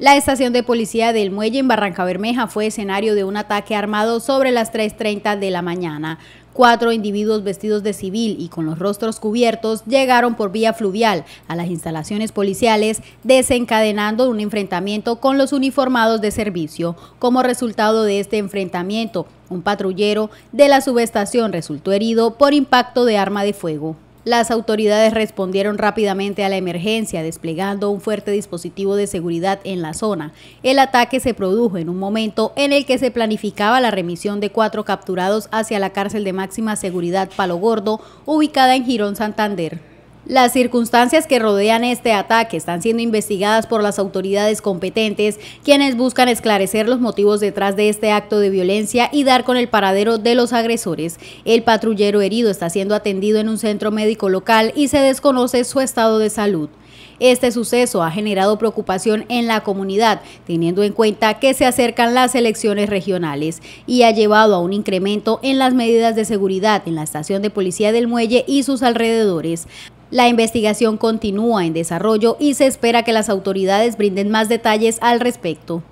La estación de policía del muelle en Barranca Bermeja fue escenario de un ataque armado sobre las 3.30 de la mañana. Cuatro individuos vestidos de civil y con los rostros cubiertos llegaron por vía fluvial a las instalaciones policiales desencadenando un enfrentamiento con los uniformados de servicio. Como resultado de este enfrentamiento, un patrullero de la subestación resultó herido por impacto de arma de fuego. Las autoridades respondieron rápidamente a la emergencia desplegando un fuerte dispositivo de seguridad en la zona. El ataque se produjo en un momento en el que se planificaba la remisión de cuatro capturados hacia la cárcel de máxima seguridad Palo Gordo, ubicada en Girón Santander. Las circunstancias que rodean este ataque están siendo investigadas por las autoridades competentes, quienes buscan esclarecer los motivos detrás de este acto de violencia y dar con el paradero de los agresores. El patrullero herido está siendo atendido en un centro médico local y se desconoce su estado de salud. Este suceso ha generado preocupación en la comunidad, teniendo en cuenta que se acercan las elecciones regionales y ha llevado a un incremento en las medidas de seguridad en la estación de policía del muelle y sus alrededores. La investigación continúa en desarrollo y se espera que las autoridades brinden más detalles al respecto.